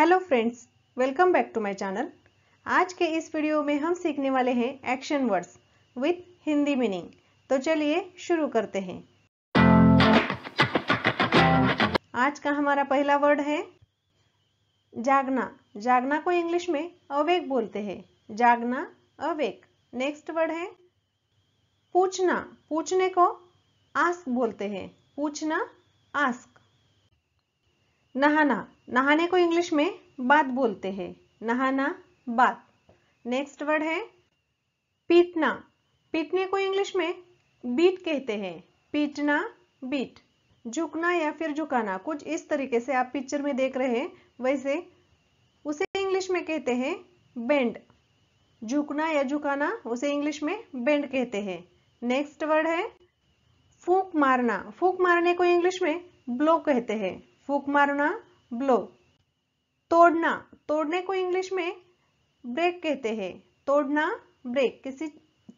hello friends welcome back to my channel आज के इस वीडियो में हम सीखने वाले हैं action words with Hindi meaning तो चलिए शुरू करते हैं आज का हमारा पहला वर्ड है जागना जागना को इंग्लिश में अवेक बोलते हैं जागना अवेक नेक्स्ट वर्ड है पूछना पूछने को आस्क बोलते हैं पूछना आस्क नहाना नहाने को इंग्लिश में बात बोलते हैं नहाना बात नेक्स्ट वर्ड है पीटना पीटने को इंग्लिश में बीट कहते हैं पीटना बीट झुकना या फिर झुकाना कुछ इस तरीके से आप पिक्चर में देख रहे हैं वैसे उसे इंग्लिश में कहते हैं बेंड झुकना या झुकाना उसे इंग्लिश में बेंड कहते हैं नेक्स्ट वर्ड है फूक मारना फूक मारने को इंग्लिश में ब्लो कहते हैं फूक मारना ब्लो तोड़ना तोड़ने को इंग्लिश में ब्रेक कहते हैं तोड़ना ब्रेक किसी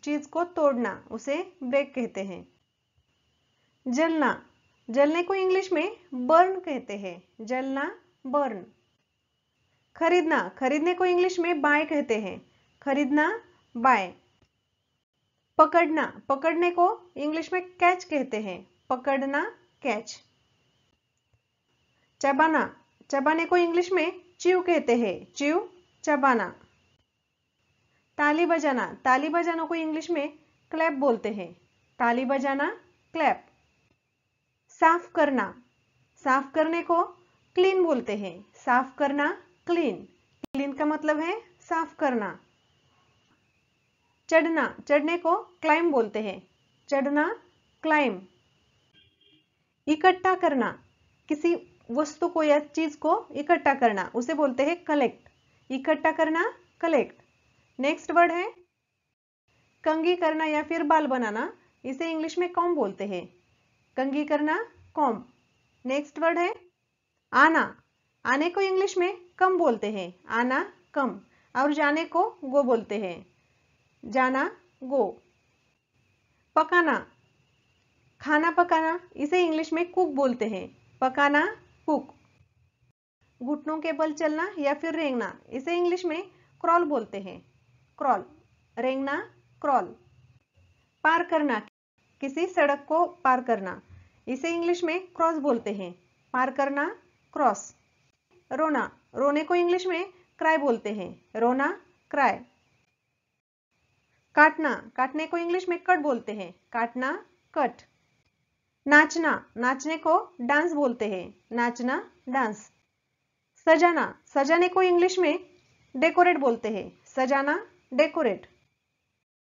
चीज को तोड़ना उसे ब्रेक कहते हैं जलना जलने को इंग्लिश में बर्न कहते हैं जलना बर्न खरीदना खरीदने को इंग्लिश में बाय कहते हैं खरीदना बाय पकड़ना पकड़ने को इंग्लिश में कैच कहते हैं पकड़ना कैच चबाना चबाने को इंग्लिश में चिव कहते हैं चिव चबाना ताली बजाना ताली बजाना को इंग्लिश में क्लैप बोलते हैं ताली बजाना क्लैप साफ करना साफ करने को क्लीन बोलते हैं साफ करना क्लीन क्लीन का मतलब है साफ करना चढ़ना चढ़ने को क्लाइम बोलते हैं चढ़ना क्लाइम इकट्ठा करना किसी वस्तु को या चीज को इकट्ठा करना उसे बोलते हैं कलेक्ट इकट्ठा करना कलेक्ट नेक्स्ट वर्ड है कंगी करना या फिर बाल बनाना इसे इंग्लिश में कॉम बोलते हैं कंगी करना कॉम नेक्स्ट वर्ड है आना आने को इंग्लिश में कम बोलते हैं आना कम और जाने को गो बोलते हैं जाना गो पकाना खाना पकाना इसे इंग्लिश में कुक बोलते हैं पकाना कुक घुटनों के बल चलना या फिर रेंगना इसे इंग्लिश में क्रॉल बोलते हैं क्रॉल रेंगना क्रॉल पार करना किसी सड़क को पार करना इसे इंग्लिश में क्रॉस बोलते हैं पार करना क्रॉस रोना रोने को इंग्लिश में क्राई बोलते हैं रोना क्राई काटना काटने को इंग्लिश में कट बोलते हैं काटना कट नाचना नाचने को डांस बोलते हैं नाचना डांस सजाना सजाने को इंग्लिश में डेकोरेट बोलते हैं सजाना डेकोरेट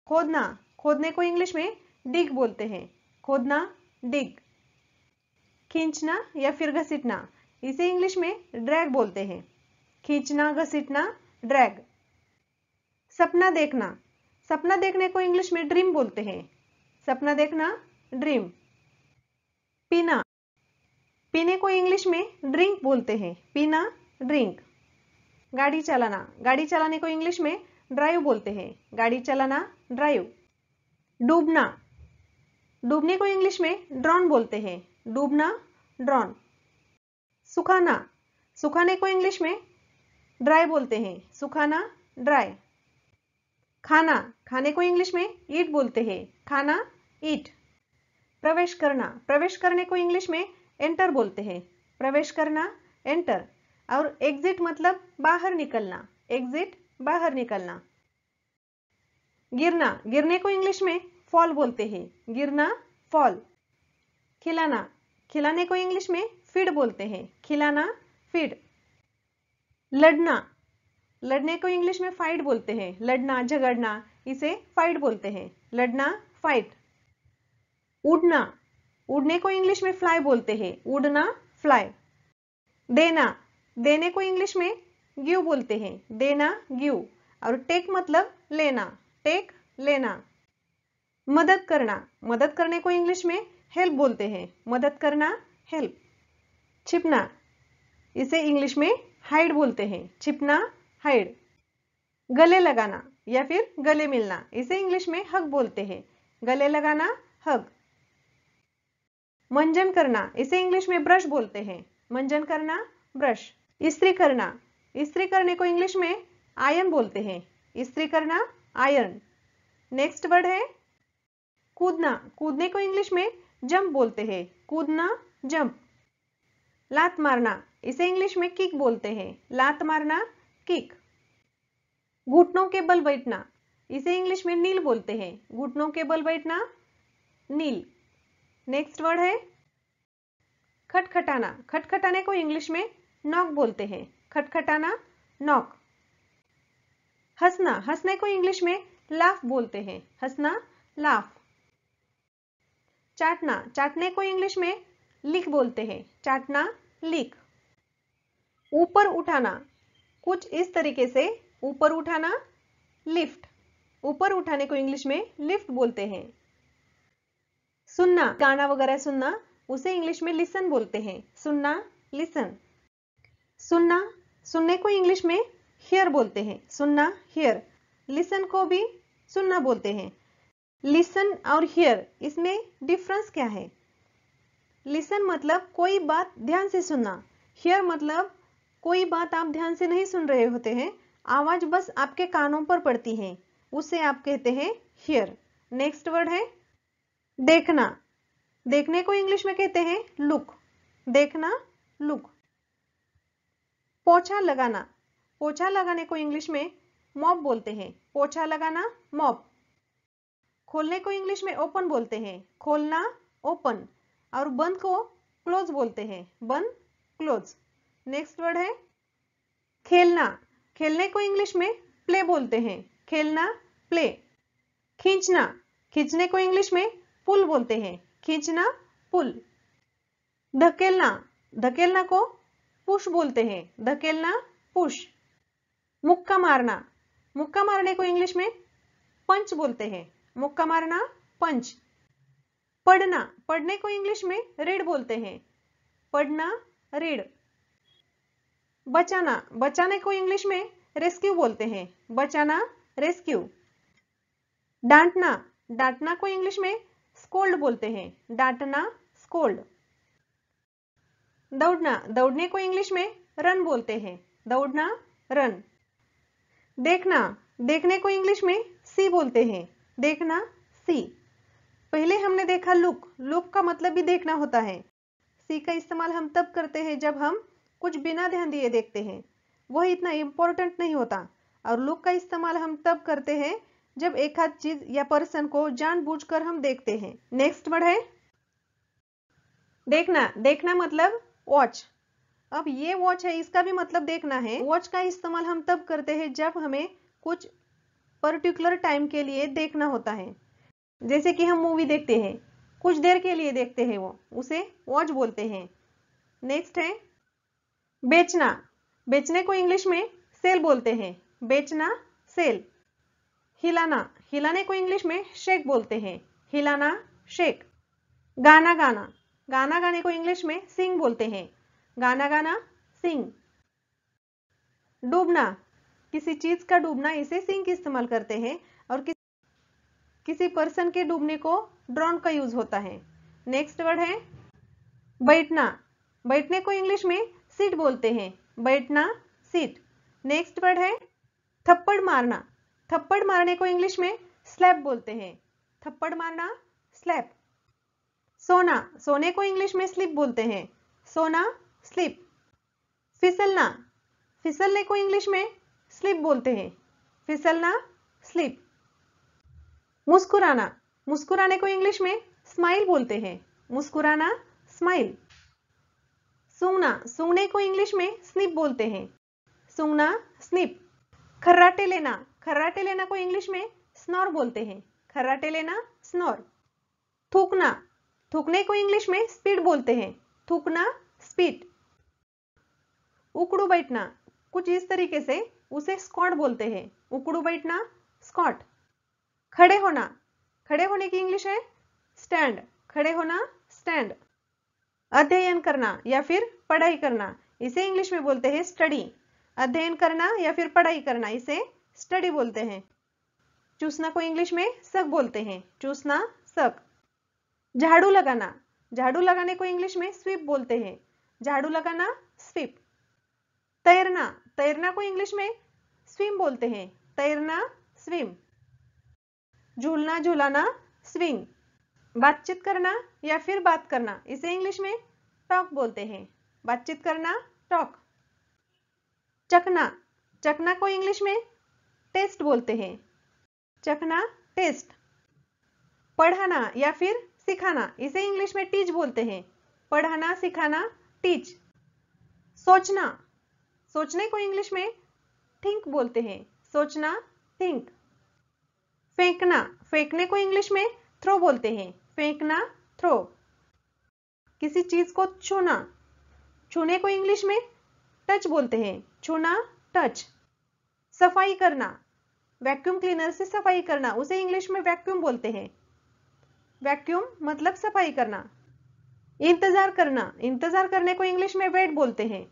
खोदना खोदने को इंग्लिश में डिग बोलते हैं खोदना डिग खींचना या फिर घसीटना इसे इंग्लिश में ड्रैग बोलते हैं खींचना घसीटना ड्रैग सपना देखना सपना देखने को इंग्लिश में ड्रीम बोलते हैं सपना देखना ड्रीम पीना पीने को इंग्लिश में ड्रिंक बोलते हैं पीना ड्रिंक गाड़ी चलाना गाड़ी चलाने को इंग्लिश में ड्राइव बोलते हैं गाड़ी चलाना ड्राइव डूबना डूबने को इंग्लिश में ड्रॉन बोलते हैं डूबना ड्रॉन सुखाना सुखाने को इंग्लिश में ड्राई बोलते हैं सुखाना ड्राई खाना खाने को इंग्लिश में ईट बोलते हैं खाना ईट प्रवेश करना प्रवेश करने को इंग्लिश में एंटर बोलते हैं प्रवेश करना एंटर और एग्जिट मतलब बाहर निकलना एग्जिट बाहर निकलना गिरना गिरने को इंग्लिश में फॉल बोलते हैं गिरना फॉल खिलाना खिलाने को इंग्लिश में फीड बोलते हैं खिलाना फीड लड़ना लड़ने को इंग्लिश में फाइट बोलते हैं लड़ना झगड़ना इसे फाइट बोलते हैं लड़ना फाइट उड़ना उड़ने को इंग्लिश में फ्लाई बोलते हैं उड़ना फ्लाई देना देने को इंग्लिश में गिव बोलते हैं देना गिव और टेक मतलब लेना टेक लेना मदद करना मदद करने को इंग्लिश में हेल्प बोलते हैं मदद करना हेल्प छिपना इसे इंग्लिश में हाइड बोलते हैं छिपना हाइड गले लगाना या फिर गले मिलना इसे इंग्लिश में हक बोलते हैं गले लगाना हक मंजन करना इसे इंग्लिश में ब्रश बोलते हैं मंजन करना ब्रश स्त्री करना स्त्री करने को इंग्लिश में आयन बोलते हैं स्त्री करना आयन नेक्स्ट वर्ड है कूदना कूदने को इंग्लिश में जंप बोलते हैं कूदना जंप लात मारना इसे इंग्लिश में किक बोलते हैं लात मारना किक घुटनों के बल बैठना इसे इंग्लिश में नील बोलते हैं घुटनों के बल बैठना नील नेक्स्ट वर्ड है खटखटाना खटखटाने को इंग्लिश में नॉक बोलते हैं खटखटाना नॉक हंसना हंसने को इंग्लिश में लाफ बोलते हैं हंसना लाफ चाटना चाटने को इंग्लिश में लिख बोलते हैं चाटना लिख ऊपर उठाना कुछ इस तरीके से ऊपर उठाना लिफ्ट ऊपर उठाने को इंग्लिश में लिफ्ट बोलते हैं सुनना गाना वगैरह सुनना उसे इंग्लिश में लिसन बोलते हैं सुनना लिसन सुनना सुनने को इंग्लिश में हियर बोलते हैं सुनना हियर लिसन को भी सुनना बोलते हैं लिसन और हियर इसमें डिफरेंस क्या है लिसन मतलब कोई बात ध्यान से सुनना हियर मतलब कोई बात आप ध्यान से नहीं सुन रहे होते हैं आवाज बस आपके कानों पर पड़ती है उसे आप कहते हैं हियर नेक्स्ट वर्ड है देखना देखने को इंग्लिश में कहते हैं लुक देखना लुक पोछा लगाना पोछा लगाने को इंग्लिश में मॉप बोलते हैं पोछा लगाना मॉप खोलने को इंग्लिश में ओपन बोलते हैं खोलना ओपन और बंद को क्लोज बोलते हैं बंद क्लोज नेक्स्ट वर्ड है खेलना खेलने को इंग्लिश में प्ले बोलते हैं खेलना प्ले खींचना खींचने को इंग्लिश में पुल बोलते हैं खींचना पुल धकेलना धकेलना को पुश बोलते हैं धकेलना पुश मुक्का मारना मुक्का मारने को इंग्लिश में पंच बोलते हैं मुक्का मारना पंच पढ़ना पढ़ने को इंग्लिश में रीड बोलते हैं पढ़ना रीड बचाना बचाने को इंग्लिश में रेस्क्यू बोलते हैं बचाना रेस्क्यू डांटना डांटना को इंग्लिश में स्कोल्ड बोलते हैं डांटना स्कोल्ड दौड़ना दौड़ने को इंग्लिश में रन बोलते हैं दौड़ना रन देखना देखने को इंग्लिश में सी बोलते हैं देखना सी पहले हमने देखा लुक लुक का मतलब भी देखना होता है सी का इस्तेमाल हम तब करते हैं जब हम कुछ बिना ध्यान दिए देखते हैं वह इतना इम्पोर्टेंट नहीं होता और लुक का इस्तेमाल हम तब करते हैं जब एक हाथ चीज या पर्सन को जानबूझकर हम देखते हैं नेक्स्ट वर्ड है देखना देखना मतलब वॉच अब ये वॉच है इसका भी मतलब देखना है वॉच का इस्तेमाल हम तब करते हैं जब हमें कुछ पर्टिकुलर टाइम के लिए देखना होता है जैसे कि हम मूवी देखते हैं कुछ देर के लिए देखते हैं वो उसे वॉच बोलते हैं नेक्स्ट है बेचना बेचने को इंग्लिश में सेल बोलते हैं बेचना सेल हिलाना हिलाने को इंग्लिश में शेक बोलते हैं हिलाना शेक गाना गाना गाना गाने को इंग्लिश में सिंग बोलते हैं गाना गाना सिंग डूबना किसी चीज का डूबना इसे सिंग इस्तेमाल करते हैं और किस, किसी पर्सन के डूबने को ड्रोन का यूज होता है नेक्स्ट वर्ड है बैठना बैठने को इंग्लिश में सीट बोलते हैं बैठना सीट नेक्स्ट वर्ड है थप्पड़ मारना थप्पड़ मारने को इंग्लिश में स्लैप बोलते हैं थप्पड़ मारना स्लैप सोना सोने को इंग्लिश में स्लिप बोलते हैं सोना स्लिप फिसलना फिसलने को इंग्लिश में स्लिप बोलते हैं फिसलना स्लिप मुस्कुराना मुस्कुराने को इंग्लिश में स्माइल बोलते हैं मुस्कुराना स्माइल सूंघना सूंघने को इंग्लिश में स्निप बोलते हैं सूंघना स्निप खर्राटे लेना खर्राटे लेना को इंग्लिश में स्नोर बोलते हैं खर्राटे लेना स्नोर थूकना थूकने को इंग्लिश में स्पीड बोलते हैं थूकना स्पीड उकड़ू बैठना कुछ इस तरीके से उसे स्कॉट बोलते हैं उकड़ू बैठना स्कॉट खड़े होना खड़े होने की इंग्लिश है स्टैंड खड़े होना स्टैंड अध्ययन करना या फिर पढ़ाई करना इसे इंग्लिश में बोलते हैं स्टडी अध्ययन करना या फिर पढ़ाई करना इसे स्टडी बोलते हैं चूसना को इंग्लिश में सक बोलते हैं चूसना सक झाड़ू लगाना झाड़ू लगाने को इंग्लिश में स्वीप बोलते हैं झाड़ू लगाना स्वीप तैरना तैरना को इंग्लिश में स्विम बोलते हैं तैरना स्विम झूलना झूलाना स्विंग बातचीत करना या फिर बात करना इसे इंग्लिश में टॉक बोलते हैं बातचीत करना टॉक चकना चकना को इंग्लिश में टेस्ट बोलते हैं चखना टेस्ट पढ़ाना या फिर सिखाना इसे इंग्लिश में टीच बोलते हैं पढ़ाना सिखाना टीच सोचना सोचने को इंग्लिश में थिंक बोलते हैं सोचना थिंक फेंकना फेंकने को इंग्लिश में थ्रो बोलते हैं फेंकना थ्रो किसी चीज को छूना छूने को इंग्लिश में टच बोलते हैं छूना टच सफाई करना वैक्यूम क्लीनर से सफाई करना उसे इंग्लिश में वैक्यूम बोलते हैं वैक्यूम मतलब सफाई करना इंतजार करना इंतजार करने को इंग्लिश में वेट बोलते हैं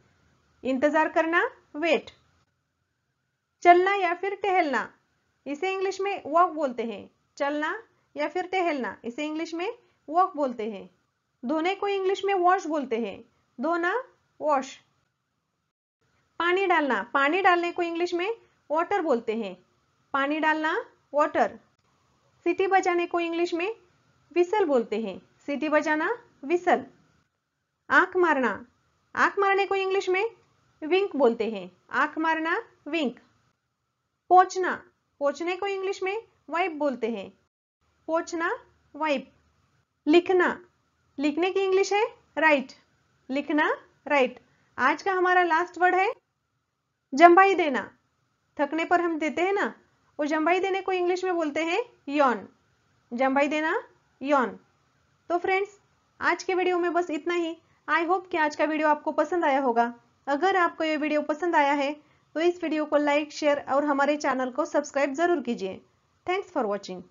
इंतजार करना वेट चलना या फिर टहलना इसे इंग्लिश में वॉक बोलते हैं चलना या फिर टहलना इसे इंग्लिश में वॉक बोलते हैं धोने को इंग्लिश में वॉश बोलते हैं धोना वॉश पानी डालना पानी डालने को इंग्लिश में वॉटर बोलते हैं पानी डालना वाटर सिटी बजाने को इंग्लिश में विसल बोलते हैं सिटी बजाना विसल आंख मारना आंख मारने को इंग्लिश में विंक बोलते हैं आंख मारना विंक पोचना पोचने को इंग्लिश में वाइप बोलते हैं पोचना वाइप लिखना लिखने की इंग्लिश है राइट लिखना राइट आज का हमारा लास्ट वर्ड है जम्बाई देना थकने पर हम देते हैं ना और जम्बाई देने को इंग्लिश में बोलते हैं यौन जम्बाई देना यौन तो फ्रेंड्स आज के वीडियो में बस इतना ही आई होप कि आज का वीडियो आपको पसंद आया होगा अगर आपको ये वीडियो पसंद आया है तो इस वीडियो को लाइक शेयर और हमारे चैनल को सब्सक्राइब जरूर कीजिए थैंक्स फॉर वॉचिंग